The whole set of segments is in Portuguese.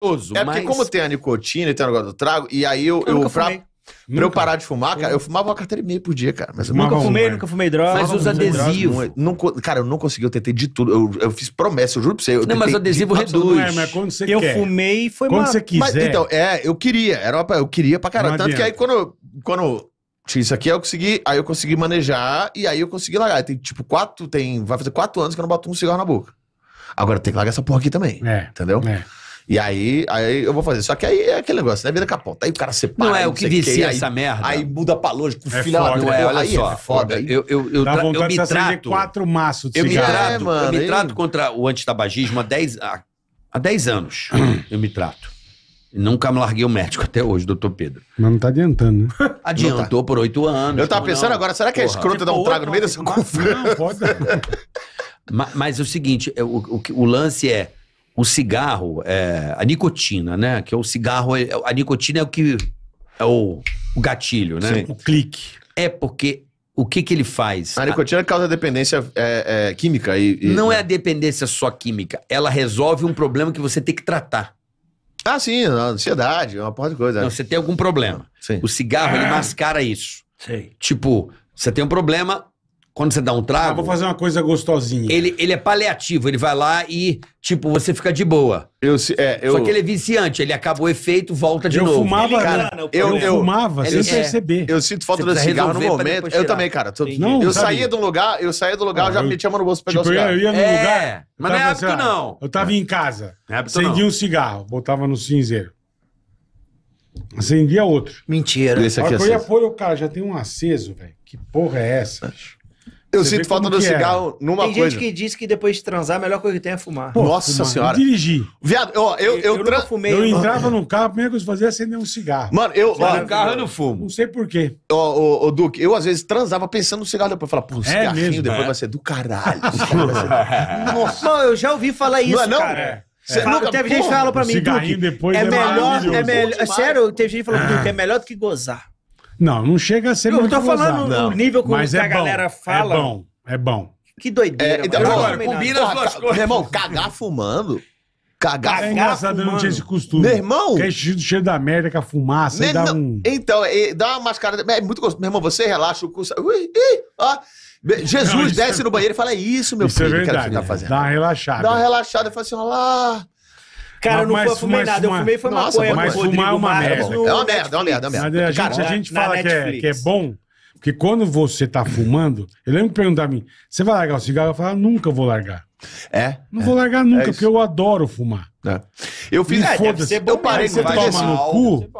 É mas... porque como tem a nicotina e tem o negócio do trago, e aí eu, eu, eu pra, pra, eu parar de fumar, cara, eu fumava uma carteira e meia por dia, cara. Mas eu nunca fumei, né? nunca fumei droga. Mas os adesivos. Não, cara, eu não consegui, eu tentei de tudo. Eu, eu fiz promessa, eu juro pra você. Eu não, mas o adesivo de... reduz. Não é, mas quando você eu quer. fumei e foi Quando uma... você quiser. Mas, então, é, eu queria. Era uma, eu queria pra caralho. Tanto que aí quando, quando isso aqui eu consegui, aí eu consegui manejar e aí eu consegui largar. Tem tipo quatro, tem, vai fazer quatro anos que eu não boto um cigarro na boca. Agora tem que largar essa porra aqui também. É, entendeu? É. E aí, aí eu vou fazer. Só que aí é aquele negócio, né? Vira capota. Aí o cara separa. Não é o que vicia que, essa aí, merda. Aí muda pra longe, com o filho lá. olha só. É foda. Eu, eu, eu, Dá eu me trato. Quatro maços de eu me trato, é, mano, eu me trato contra o antitabagismo há 10 há, há dez anos. eu me trato. Nunca me larguei o médico até hoje, doutor Pedro. Mas não tá adiantando, né? Adiantou tá. por oito anos. Eu tava pensando não? agora, será que é Porra. é escroto dar um tipo, trago no meio dessa confusão? Não, pode. mas, mas é o seguinte, é, o, o, o lance é o cigarro, é, a nicotina, né? Que é o cigarro, é, a nicotina é o que. É o, o gatilho, né? Sim. O clique. É porque o que, que ele faz? A nicotina a... causa dependência é, é, química e, e, Não é a dependência só química. Ela resolve um problema que você tem que tratar. Ah, sim, ansiedade, uma porra de coisa. Não, você tem algum problema. Sim. O cigarro, ele mascara isso. Sim. Tipo, você tem um problema, quando você dá um trago. Ah, vou fazer uma coisa gostosinha. Ele, ele é paliativo, ele vai lá e, tipo, você fica de boa. Eu, é, eu... Só que ele é viciante, ele acaba o efeito, volta de eu novo. Fumava, cara, eu, eu, eu, fumava sem é. perceber. Eu sinto falta do cigarro no momento. Eu também, cara. Tô... Não, eu sabe? saía de um lugar, eu saía do lugar, ah, eu já uhum. me tinha no bolso pra tipo, os caras. Eu ia no é, lugar. Mas não é hábito, assim, não. Eu tava em casa. Não é acendia um cigarro, botava no cinzeiro. Acendia outro. Mentira. Esse aqui é eu ia pôr, o cara já tem um aceso, velho. Que porra é essa, bicho? Eu Você sinto falta do é. cigarro é. numa Tem coisa. Tem gente que diz que depois de transar, é a melhor coisa que tem é fumar. Pô, Nossa fumar. senhora. Dirigir. Viado, ó, eu, eu, eu, eu, tra... fumei, eu entrava no carro, a primeira coisa que eu fazia era acender um cigarro. Mano, eu. Ó, no carro eu não fumo. Não sei porquê. Ô, ô, ô, Duque, eu às vezes transava pensando no cigarro depois. Eu falava, pô, um é cigarrinho mesmo, depois é? vai ser do caralho. Ser... Nossa. Não, eu já ouvi falar isso. Não é não? Cara. é. nunca, teve porra, gente que falou pra mim, Duque, depois é, melhor, é melhor. Sério, teve gente que falou que é melhor do que gozar. Não, não chega a ser Eu muito tô gozado. falando no Não. nível como Mas que é a bom, galera é fala. É bom, é bom. Que doideira. É, então, mano. agora, combina as duas coisas. Meu irmão, cagar fumando. Cagar É engraçado, eu não tinha esse costume. Meu irmão. Que é cheio, cheio da merda, com a fumaça, e dá não, um... Então, é, dá uma mascarada. É muito gostoso. Meu irmão, você relaxa o curso. Ui, ó. Jesus Não, desce é no banheiro e fala: É isso, meu Isso é filho, que, era o que você tá fazendo. dá uma relaxada. Dá uma relaxada e fala assim: Olha lá, Cara, não, eu não fumei nada. Fumar... Eu fumei foi Nossa, maconha. Mas fumar é, é uma merda. É uma merda, é uma merda, A gente, a gente fala que é, que é bom, porque quando você tá fumando, eu lembro que perguntar a mim, você vai largar o cigarro? Eu falo, nunca vou largar. É? Não é, vou largar nunca, é porque eu adoro fumar. É. Eu fiz. É, bom, eu parei você toma assim, no cu,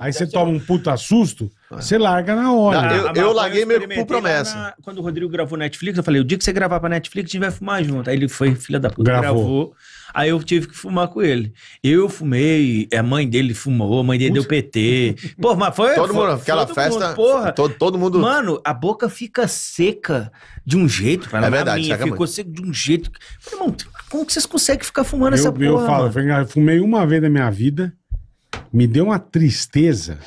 aí você toma um puta susto, você larga na hora. Não, eu, eu, eu larguei eu meio por promessa. Na, quando o Rodrigo gravou Netflix, eu falei: o dia que você gravar pra Netflix, a gente vai fumar junto. Aí ele foi, filha da puta, gravou. gravou. Aí eu tive que fumar com ele. Eu fumei, a mãe dele fumou, a mãe dele Ufa. deu PT. Pô, mas foi. todo foi, mundo, aquela todo festa. Mundo, porra. Todo, todo mundo. Mano, a boca fica seca de um jeito. É verdade, minha, ficou muito. seca de um jeito. Falei, irmão, como que vocês conseguem ficar fumando eu, essa eu porra? Eu falo, mano? eu fumei uma vez na minha vida, me deu uma tristeza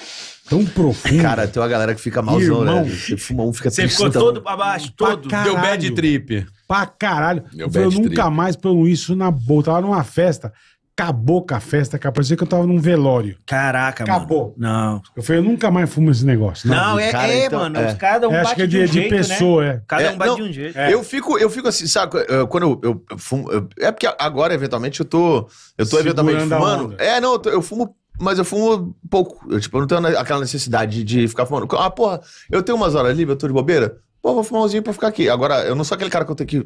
tão profundo. Cara, tem uma galera que fica malzona. Né? Você fuma um, fica Você ficou todo pra baixo, todo. Deu bad trip pra caralho. Meu eu nunca trip. mais pelo isso na boca. Eu tava numa festa. Acabou com a festa, cara. Parecia que eu tava num velório. Caraca, Acabou. mano. Acabou. Não. Eu falei, eu nunca mais fumo esse negócio. Não, não é, cara, é então, mano. É. Cada um é, acho que é de, de, um de jeito, né? pessoa, né? é. Cada é, um bate não, de um jeito. Eu, fico, eu fico assim, sabe? Quando eu, eu, fumo... Eu, é porque agora, eventualmente, eu tô... Eu tô, Segurando eventualmente, fumando. É, não, eu, tô, eu fumo mas eu fumo pouco. Eu, tipo, eu não tenho aquela necessidade de, de ficar fumando. Ah, porra, eu tenho umas horas livres, eu tô de bobeira. Pô, vou fumar umzinho pra ficar aqui. Agora, eu não sou aquele cara que eu tenho que.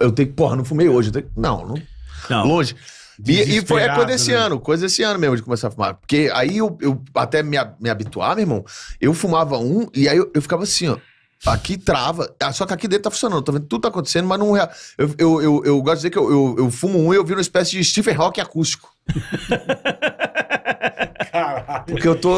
Eu tenho que, porra, não fumei hoje. Tenho, não, não, não. Longe. E, e, foi é coisa desse né? ano, coisa desse ano mesmo de começar a fumar. Porque aí eu, eu até me, me habituar, meu irmão, eu fumava um e aí eu, eu ficava assim, ó. Aqui trava, ah, só que aqui dentro tá funcionando, tô vendo tudo tá acontecendo, mas não. É, eu, eu, eu, eu gosto de dizer que eu, eu, eu fumo um e eu viro uma espécie de Stephen Hawking acústico. Caralho. Porque eu tô.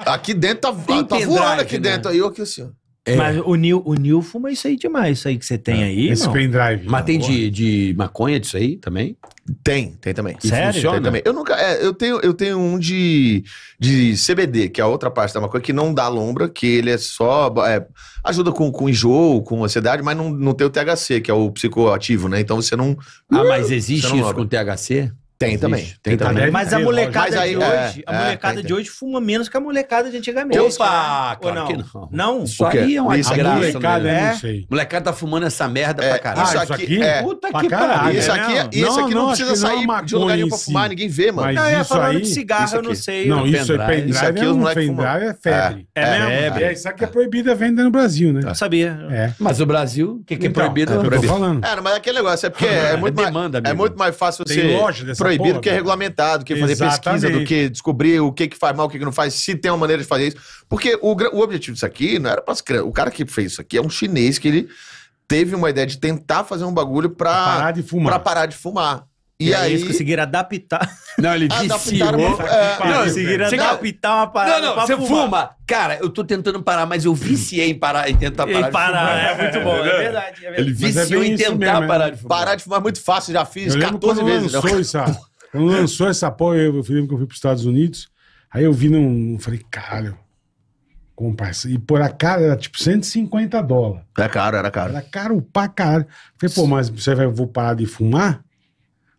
Aqui dentro tá, tá voando aqui né? dentro. Aí eu aqui assim, ó. É. Mas o Nil, o Nil fuma isso aí demais, isso aí que você tem é. aí. Esse pendrive. Mas tem de, de maconha disso aí também? Tem, tem também. Sério? Funciona? Tem também. Eu nunca. É, eu, tenho, eu tenho um de, de CBD, que é a outra parte da maconha, que não dá lombra, que ele é só. É, ajuda com, com enjoo, com ansiedade, mas não, não tem o THC, que é o psicoativo, né? Então você não. Ah, uh, mas existe isso lombra. com THC? Tem Existe. também, tem, tem também. Mas a molecada Mas aí, de hoje, é, a é, molecada é, de hoje fuma menos que a molecada de antigamente. Opa, claro não? que não. Não, isso aí é, é uma isso desgraça. É molecada, né? é. Não molecada tá fumando essa merda é, pra caralho. Isso aqui, isso aqui puta que pariu. Isso né, aqui, não, isso aqui não, não precisa sair não de lugar nenhum pra fumar, ninguém vê, mano. Mas não, é, falando aí, de cigarro, eu não sei. Não, isso é pendrive, é aqui é febre. É mesmo? Isso aqui é proibido a venda no Brasil, né? Tá. Sabia. Mas o Brasil, então, o que é proibido? É, mas aquele negócio, é porque é muito mais fácil você... Tem loja dessa proibido porra, que é regulamentado, que é fazer Exatamente. pesquisa do que descobrir o que, que faz mal, o que, que não faz, se tem uma maneira de fazer isso. Porque o, o objetivo disso aqui não era para O cara que fez isso aqui é um chinês que ele teve uma ideia de tentar fazer um bagulho para parar de fumar. Pra parar de fumar. E, e aí, eles conseguiram adaptar. Não, ele disse É, não, conseguiram adaptar uma parada. Não, não, você fumar. fuma. Cara, eu tô tentando parar, mas eu viciei em parar e tentar parar. de parar, é muito bom. É, é verdade, é verdade. Ele viciou é em tentar mesmo, né, parar de fumar. Parar de fumar é muito fácil, já fiz eu 14 vezes. Né? Lançou Essa, quando lançou essa porra, eu lembro que eu fui pros Estados Unidos. Aí eu vi num. Falei, caralho. Comprar E por a cara era tipo 150 dólares. Era caro, era caro. Era caro pra caralho. Falei, pô, mas você vai, vou parar de fumar?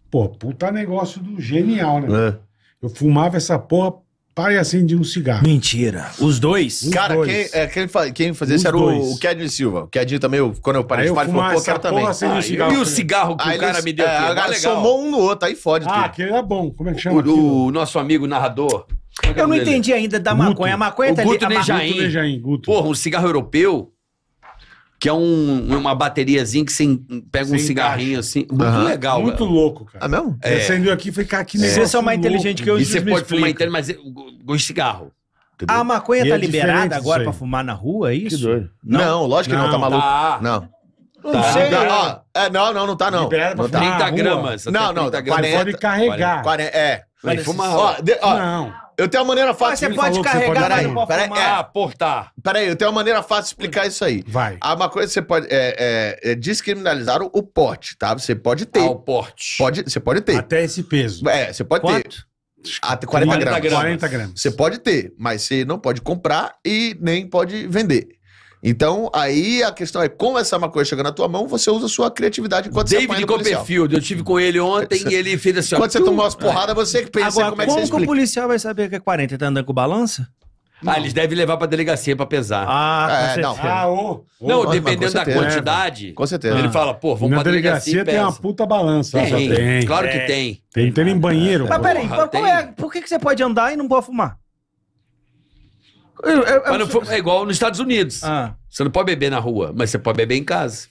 Pô, puta negócio do genial, né? É. Eu fumava essa porra pai e acendia um cigarro. Mentira. Os dois? Os cara, dois. Quem, é, quem, quem fazia isso era dois. o, o Silva. O Kedinho também, eu, quando eu parei de falar, ele falou, pô, quero também. Ah, cigarro, e o cigarro que aí o cara eles, me deu é, aqui? É, somou um no outro, aí fode. Ah, aquele é bom. Como é que chama? O, o nosso amigo narrador. É é eu não entendi ainda da maconha. A maconha o tá Guto ali. Nejaim. Guto Nejaim. Guto. Porra, um cigarro europeu que é um, uma bateriazinha que você pega um Sem cigarrinho assim. Muito Aham. legal. Muito velho. louco, cara. É mesmo? É. Acendeu aqui e falei, cara, que é são é mais inteligente que eu, E você me pode fumar explica. inteiro, mas eu gosto de cigarro. entendeu? A maconha E tá é liberada agora pra fumar na rua, é isso? Não, lógico que não, tá maluco. tá. Não. Não Tá. sei. Não, tá, ó, é, não, não, não tá não. Liberado pra não tá. fumar. 30 gramas. Não, tá não, 30 tá, gramas. Pode é, carregar. é. Vai fumar. Não. Eu tenho uma maneira fácil. de Mas você pode carregar, aí. pode peraí, peraí, é. portar. Peraí, eu tenho uma maneira fácil de explicar isso aí. Vai. Há uma coisa que você pode. É, é, é descriminalizar o, o, porte, tá? Você pode ter. Ah, o porte. Pode, você pode ter. Até esse peso. É, você pode Quanto? ter. Até 40, 40 gramas. 40 gramas. Você pode ter, mas você não pode comprar e nem pode vender. Então, aí a questão é como essa maconha chega na tua mão, você usa a sua criatividade enquanto David você David Copperfield, eu tive com ele ontem e ele fez assim, ó. Quando você tomou umas porradas, você que pensa Agora, como é que como você explica. que o policial vai saber que é 40 e tá andando com balança? Não. Ah, eles devem levar pra delegacia pra pesar. Ah, é, não. Ah, oh, oh, não, dependendo da quantidade. É, com certeza. Ele fala, pô, vamos Na pra delegacia. delegacia tem uma puta balança. Tem, tem. Claro é. que tem. Tem, tem em banheiro. Mas peraí, é, por que, que você pode andar e não pode fumar? mas não é igual nos Estados Unidos. Ah. Você não pode beber na rua, mas você pode beber em casa.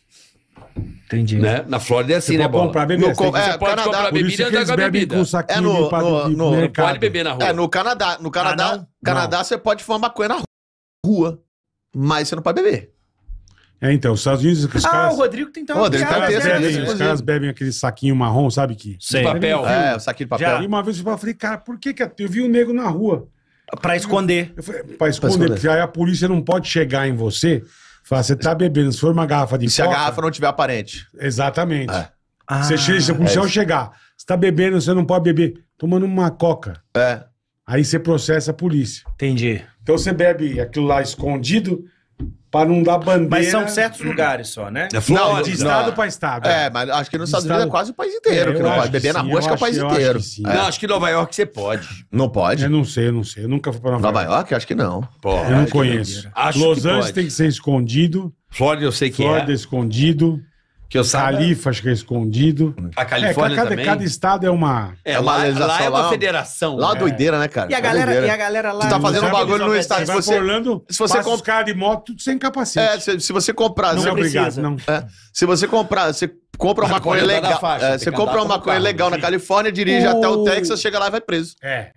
Entendi. Né? Na Flórida é assim, você né, Bola? Comprar bebida, no, você é, pode Canadá, comprar bebida e andar com a bebida. é no, no, no, no né, pode beber na rua. É, no Canadá. No Canadá, ah, Canadá você pode fumar maconha na rua, mas você não pode beber. É, então, os Estados Unidos... Os ah, caras... o Rodrigo tem então... Rodrigo bebem, né? esse, Os caras bebem aquele saquinho marrom, sabe que... De papel. É, o saquinho de papel. Já. E uma vez eu falei, cara, por que que... É- eu vi um negro na rua. Pra esconder. Eu falei, pra esconder, esconder. porque aí a polícia não pode chegar em você e falar, você tá bebendo, se for uma garrafa de E se a garrafa não tiver aparente? Exatamente. É. Ah, Você chega, se o é policial chegar, você tá bebendo, você não pode beber, tomando uma coca. É. Aí você processa a polícia. entendi. Então você bebe aquilo lá escondido, Pra não dar bandeira. Mas são certos lugares só, né? É Não, de estado para estado. É, mas acho que nos Estados Unidos é quase o país inteiro. É, que não pode. Beber na rua acho que é o país acho inteiro. É. Não, acho que Nova York você pode. Não pode? Eu não sei, eu não sei. Eu nunca fui pra Nova, Nova York. York? Acho que não. Pode. Eu não conheço. Acho que Los Angeles pode. tem que ser escondido. Flórida eu sei que é. é. escondido. Que eu saiba. Califa, acho que é escondido. A Califórnia é, cada, também. Cada estado é uma. É, é lá, lá é uma federação. Lá é. Né? doideira, né, cara? E a é galera, é e a galera lá. Tu tá fazendo um bagulho no estado. Se você, Orlando, se você comprar de moto, tudo sem capacete. É, se, se você comprar. Não, você obrigado, não. É, se você comprar. Você compra uma maconha legal. Faixa, é, você compra uma maconha legal né? na Califórnia, dirige o... até o Texas, chega lá e vai preso. É.